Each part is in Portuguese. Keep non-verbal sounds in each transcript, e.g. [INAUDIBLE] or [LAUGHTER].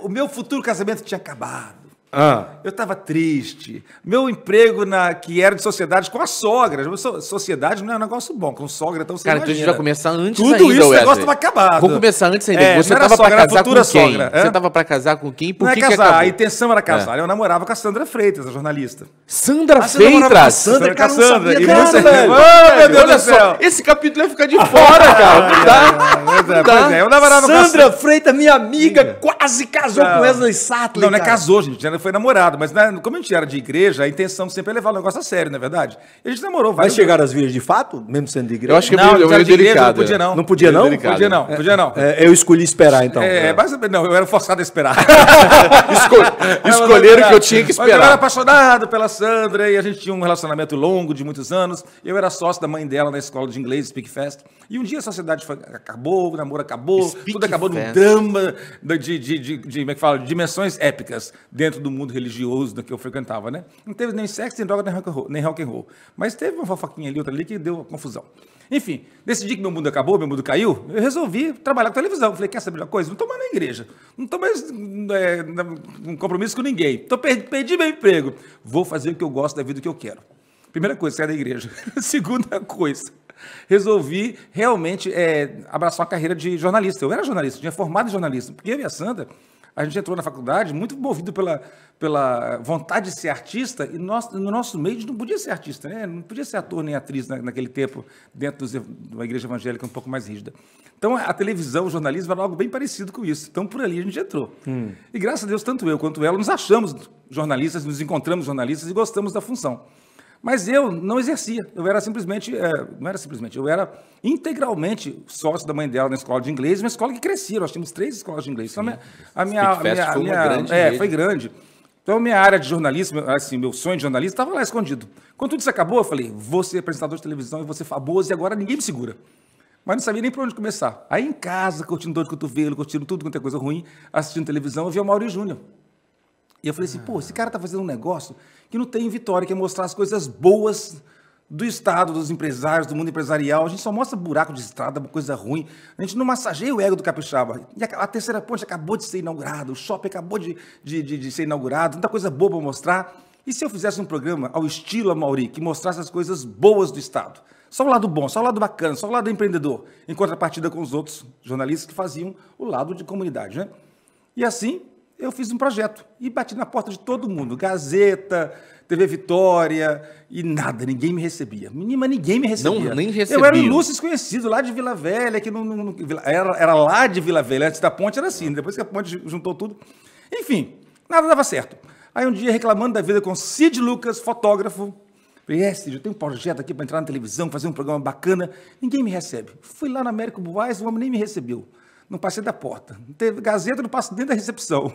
O meu futuro casamento tinha acabado. Ah. Eu estava triste. Meu emprego na que era de sociedade com a sogra. Sociedade não é um negócio bom, com sogra tão você Cara, então a gente vai começar antes Tudo ainda, Tudo isso, o negócio estava acabado. Vou começar antes ainda. É, você estava para casar com quem? Sogra, é? Você estava para casar com quem? Por não é que, casar, que A intenção era casar. É. Eu namorava com a Sandra Freitas, a jornalista. Sandra ah, Freitas? Sandra, cara, não sabia. Cara, cara, velho. Oh, meu Deus Olha do céu. Só, esse capítulo ia ficar de fora, cara. Não dá. Pois é, eu namorava com a Sandra Freitas, minha amiga, quase casou com Wesley Sattler. Não, não é casou, gente foi namorado, mas né, como a gente era de igreja, a intenção sempre é levar o negócio a sério, não é verdade? E a gente namorou vários. Mas chegaram às vias de fato, mesmo sendo de igreja? Eu acho que é não, é meio, delicado. Não podia não. Não podia não? Delicado. Podia não, podia não. É, é eu escolhi esperar então. É, é, mas, não, eu era forçado a esperar. [LAUGHS] Escol escolheram que eu tinha que esperar. Mas eu era apaixonado pela Sandra e a gente tinha um relacionamento longo de muitos anos. Eu era sócio da mãe dela na escola de inglês, Speak Fest. E um dia a sociedade foi, acabou, o namoro acabou, Speak tudo acabou Fest. num drama de, de, de, de, como é que fala, dimensões épicas dentro do do mundo religioso que eu frequentava, né? Não teve nem sexo, nem droga, nem rock, roll, nem rock and roll. Mas teve uma fofoquinha ali, outra ali, que deu confusão. Enfim, decidi que meu mundo acabou, meu mundo caiu, eu resolvi trabalhar com televisão. Falei, quer saber uma coisa? Não estou mais na igreja, não estou mais é, um compromisso com ninguém. Tô, perdi, meu emprego. Vou fazer o que eu gosto da vida que eu quero. Primeira coisa, sair da igreja. [LAUGHS] Segunda coisa, resolvi realmente é, abraçar uma carreira de jornalista. Eu era jornalista, tinha formado em jornalismo, porque eu e a a gente entrou na faculdade muito movido pela, pela vontade de ser artista, e nós, no nosso meio a gente não podia ser artista, né? não podia ser ator nem atriz na, naquele tempo, dentro dos, de uma igreja evangélica um pouco mais rígida. Então a televisão, o jornalismo era algo bem parecido com isso. Então por ali a gente entrou. Hum. E graças a Deus, tanto eu quanto ela nos achamos jornalistas, nos encontramos jornalistas e gostamos da função. Mas eu não exercia, eu era simplesmente, é, não era simplesmente, eu era integralmente sócio da mãe dela na escola de inglês, uma escola que crescia, nós tínhamos três escolas de inglês. Então, a minha, a minha, a minha, foi minha, grande é, foi grande. Então, minha área de jornalismo, assim, meu sonho de jornalista estava lá escondido. Quando tudo isso acabou, eu falei, você apresentador de televisão e você famoso e agora ninguém me segura. Mas não sabia nem por onde começar. Aí em casa, curtindo dor de cotovelo, curtindo tudo quanto é coisa ruim, assistindo televisão, eu vi o Mauro Júnior. E eu falei assim, pô, esse ah. cara tá fazendo um negócio que não tem em Vitória, que é mostrar as coisas boas do Estado, dos empresários, do mundo empresarial. A gente só mostra buraco de estrada, coisa ruim. A gente não massageia o ego do capixaba. E a, a terceira ponte acabou de ser inaugurada, o shopping acabou de, de, de, de ser inaugurado, tanta coisa boa para mostrar. E se eu fizesse um programa ao estilo Amauri, que mostrasse as coisas boas do Estado? Só o lado bom, só o lado bacana, só o lado empreendedor, em contrapartida com os outros jornalistas que faziam o lado de comunidade, né? E assim, eu fiz um projeto e bati na porta de todo mundo, Gazeta, TV Vitória e nada, ninguém me recebia. Menina, ninguém me recebia. Não, nem recebia. Eu era um Lúcio desconhecido lá de Vila Velha, que não, não era, era, lá de Vila Velha, antes da ponte era assim, né? depois que a ponte juntou tudo. Enfim, nada dava certo. Aí um dia, reclamando da vida com Cid Lucas, fotógrafo, falei, é Cid, eu tenho um projeto aqui para entrar na televisão, fazer um programa bacana, ninguém me recebe. Fui lá na Américo Buais, o homem nem me recebeu não passei da porta. não Teve Gazeta, não passo dentro da recepção.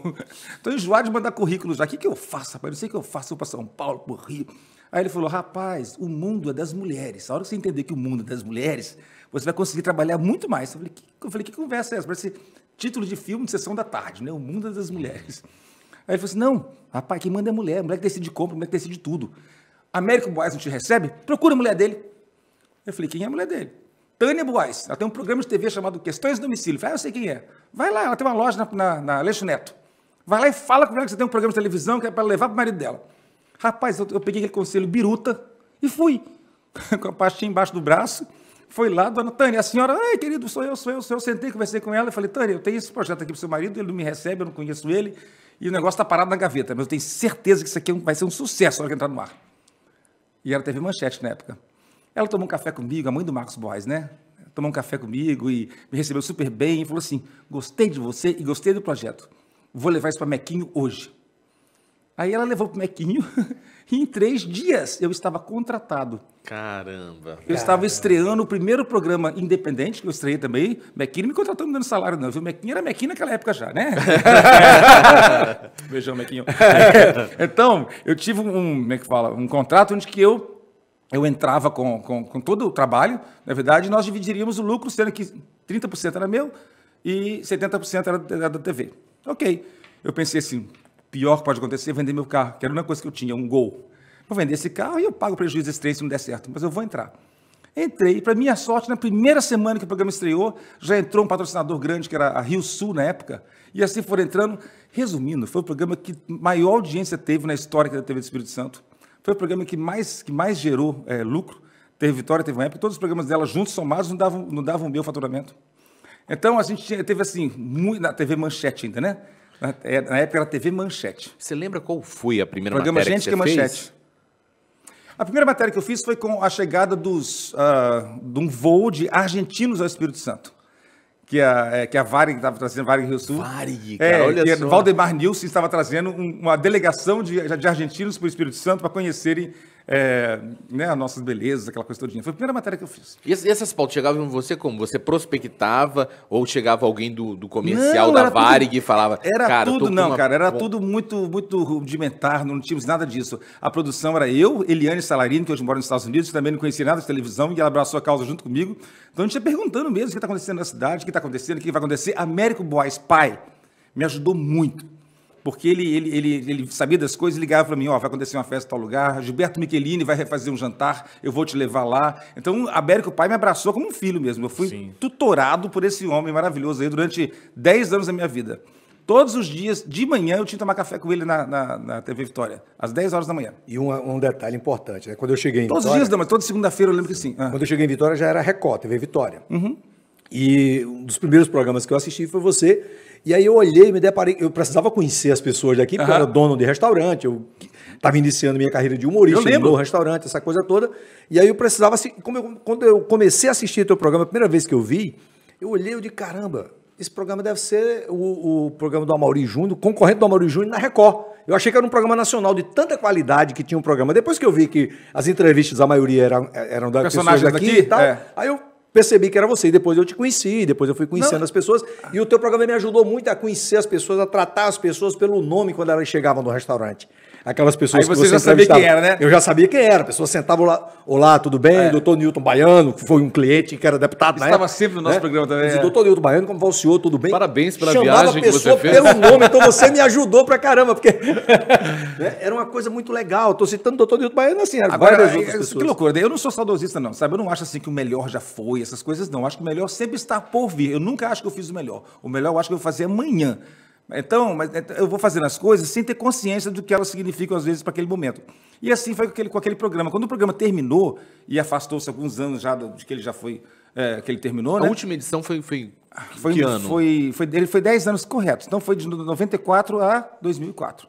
Estou [LAUGHS] enjoado de mandar currículos, já. O que, que eu faço, rapaz? Não sei o que eu faço. Eu para São Paulo, para Rio. Aí ele falou, rapaz, o mundo é das mulheres. A hora que você entender que o mundo é das mulheres, você vai conseguir trabalhar muito mais. Eu falei, que, eu falei, que conversa é essa? Parece título de filme de sessão da tarde, né? O mundo é das mulheres. Aí ele falou assim, não, rapaz, quem manda é mulher. Mulher que decide compra, mulher que decide tudo. Américo Boas não te recebe? Procura a mulher dele. Eu falei, quem é a mulher dele? Tânia Boaz, ela tem um programa de TV chamado Questões do Domicílio. Fala, ah, eu sei quem é. Vai lá, ela tem uma loja na, na, na Neto. Vai lá e fala com ela que você tem um programa de televisão que é para levar para o marido dela. Rapaz, eu, eu, peguei aquele conselho biruta e fui. [LAUGHS] com a pastinha embaixo do braço. Foi lá, dona Tânia, a senhora, ai, querido, sou eu, sou eu, sou eu. Sentei, conversei com ela e falei, Tânia, eu tenho esse projeto aqui para o seu marido, ele não me recebe, eu não conheço ele, e o negócio está parado na gaveta, mas eu tenho certeza que isso aqui é vai ser um sucesso na hora que entrar no ar. E ela teve manchete na época. Ela tomou um café comigo, a mãe do Marcos Boas, né? Tomou um café comigo e me recebeu super bem e falou assim: gostei de você e gostei do projeto. Vou levar isso para Mequinho hoje. Aí ela levou para o Mequinho [LAUGHS] e em três dias eu estava contratado. Caramba! Eu caramba. estava estreando o primeiro programa independente, que eu estreiei também. Mequinho me contratou me dando salário, não, viu? Mequinho era Mequinho naquela época já, né? [LAUGHS] Beijão, Mequinho. [LAUGHS] então, eu tive um, como é que fala? Um contrato onde que eu eu entrava com, com, com, todo o trabalho, na verdade, nós dividiríamos o lucro, sendo que 30% era meu e 70% era, da TV. Ok. Eu pensei assim, pior que pode acontecer é vender meu carro, que era uma coisa que eu tinha, um gol. Vou vender esse carro e eu pago prejuízo desse se não der certo, mas eu vou entrar. Entrei, para minha sorte, na primeira semana que o programa estreou, já entrou um patrocinador grande, que era a Rio Sul na época, e assim foram entrando. Resumindo, foi o programa que maior audiência teve na história da TV do Espírito Santo foi o programa que mais, que mais gerou é, lucro. Teve Vitória, teve uma época, todos os programas dela juntos, somados, não davam, não davam o meu faturamento. Então, a gente teve assim, muito, na TV Manchete ainda, né? Na, é, na época era TV Manchete. Você lembra qual foi a primeira programa matéria Gente que, você que Manchete. Fez? A primeira matéria que eu fiz foi com a chegada dos, uh, de um voo de argentinos ao Espírito Santo que a, é, que a Varig estava trazendo, Varig Rio Sul. Varig, é, cara, é, olha que só. Valdemar Nilson estava trazendo um, uma delegação de, de argentinos para o Espírito Santo para conhecerem é, né, as nossas belezas, aquela coisa todinha. Foi a primeira matéria que eu fiz. E essas pautas chegavam em você como? Você prospectava ou chegava alguém do, do comercial não, da Varig tudo, e falava. Era cara, tudo, não, uma... cara, era Bom... tudo muito, muito rudimentar, não tínhamos nada disso. A produção era eu, Eliane Salarino, que hoje mora nos Estados Unidos, também não conhecia nada de televisão, e ela abraçou a causa junto comigo. Então a gente ia perguntando mesmo o que está acontecendo na cidade, o que está acontecendo, o que vai acontecer. Américo Boas Pai me ajudou muito porque ele, ele, ele, ele sabia das coisas e ligava para mim, ó, oh, vai acontecer uma festa em tal lugar, Gilberto Michelini vai refazer um jantar, eu vou te levar lá. Então, a o Pai me abraçou como um filho mesmo. Eu fui Sim. tutorado por esse homem maravilhoso aí durante 10 anos da minha vida. Todos os dias, de manhã, eu tinha que tomar café com ele na, na, na TV Vitória, às 10 horas da manhã. E um, um detalhe importante, né? Quando eu cheguei em todos Vitória... Todos os dias, não, mas toda segunda-feira eu lembro que sim. Ah. Quando eu cheguei em Vitória já era Record, TV Vitória. Uhum. E um dos primeiros programas que eu assisti foi você. E aí eu olhei, me deparei, eu precisava conhecer as pessoas daqui, porque uhum. eu era dono de restaurante, eu estava iniciando minha carreira de humorista, eu no restaurante, essa coisa toda. E aí eu precisava, como eu, quando eu comecei a assistir teu programa, a primeira vez que eu vi, eu olhei eu de caramba, esse programa deve ser o, o programa do Amaury Júnior, concorrente do Amaury Júnior na Record. Eu achei que era um programa nacional de tanta qualidade que tinha um programa. Depois que eu vi que as entrevistas, a maioria eram, eram da pessoas daqui, daqui e tal, é. aí eu percebi que era você. E depois eu te conheci, depois eu fui conhecendo Não. as pessoas. E o teu programa me ajudou muito a conhecer as pessoas, a tratar as pessoas pelo nome quando elas chegavam no restaurante aquelas pessoas Aí que você já sabia quem era, né? Eu já sabia quem era. A pessoa sentava lá, olá, tudo bem? É. Doutor Newton Baiano, que foi um cliente que era deputado Estava época, sempre no nosso né? programa também. Disse, é. Doutor Newton Baiano, como vai o senhor? Tudo bem? Parabéns pela Chamava viagem que você fez. pelo nome, então você me [LAUGHS] ajudou pra caramba, porque [LAUGHS] né? era uma coisa muito legal. Estou citando o doutor Newton Baiano assim, Agora, várias é, é, Que loucura, né? eu não sou saudosista não, sabe? Eu não acho assim que o melhor já foi, essas coisas não. Eu acho que o melhor sempre está por vir. Eu nunca acho que eu fiz o melhor. O melhor eu acho que eu vou fazer amanhã. Então, mas é, eu vou fazendo as coisas sem ter consciência do que elas significam às vezes para aquele momento. E assim foi com aquele, com aquele programa. Quando o programa terminou e afastou-se alguns anos já de que ele já foi, é, que ele terminou, A né? última edição foi, foi foi, que ano? Foi, foi, ele foi 10 anos corretos. Então foi de 94 a 2004.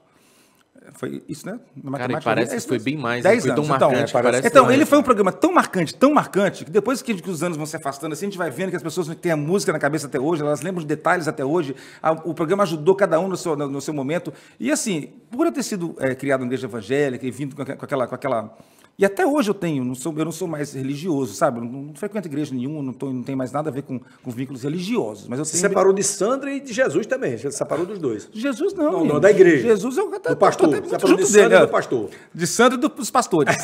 Foi isso, né? Na matemática. parece é, que foi bem mais. 10 né? anos. então, marcante, é, parece, então ele foi um programa tão marcante, tão marcante, que depois que os anos vão se afastando, assim, a gente vai vendo que as pessoas têm a música na cabeça até hoje, elas lembram de detalhes até hoje. A, o programa ajudou cada um no seu, no, no seu momento. E assim, por eu ter sido é, criado na igreja evangélica e vindo com, com aquela. Com aquela e até hoje eu tenho, não sou, eu não sou mais religioso, sabe? não, não frequento igreja nenhuma, não, tô, não tem mais nada a ver com, com vínculos religiosos. Mas eu tenho... Você separou de Sandra e de Jesus também, você separou dos dois. Jesus não. Não, não da igreja. Jesus eu até, do tá pastor. Até junto de Sandra dele, e do pastor. De Sandra e dos pastores.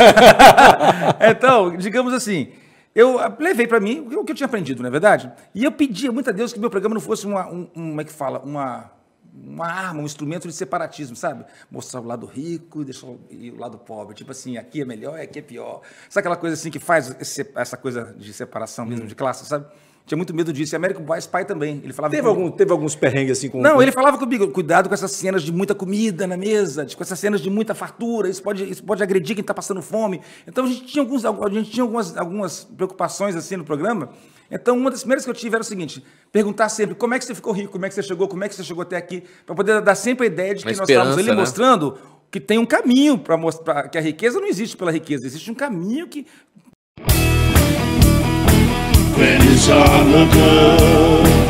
[LAUGHS] então, digamos assim, eu levei para mim o que eu tinha aprendido, não é verdade? E eu pedia muito a Deus que meu programa não fosse uma, um como é que fala, uma uma arma, um instrumento de separatismo, sabe? Mostrar o lado rico deixar o, e o lado pobre. Tipo assim, aqui é melhor e aqui é pior. Sabe aquela coisa assim que faz esse, essa coisa de separação mesmo, hum. de classe, sabe? Tinha muito medo disso. E American Boys pai também. Ele falava teve, algum, teve alguns perrengues assim com Não, ele falava comigo, cuidado com essas cenas de muita comida na mesa, com essas cenas de muita fartura, isso pode, isso pode agredir quem está passando fome. Então a gente tinha, alguns, a gente tinha algumas, algumas preocupações assim no programa então, uma das primeiras que eu tive era o seguinte: perguntar sempre como é que você ficou rico, como é que você chegou, como é que você chegou até aqui, para poder dar sempre a ideia de que nós estamos ali né? mostrando que tem um caminho para mostrar que a riqueza não existe pela riqueza, existe um caminho que. When it's all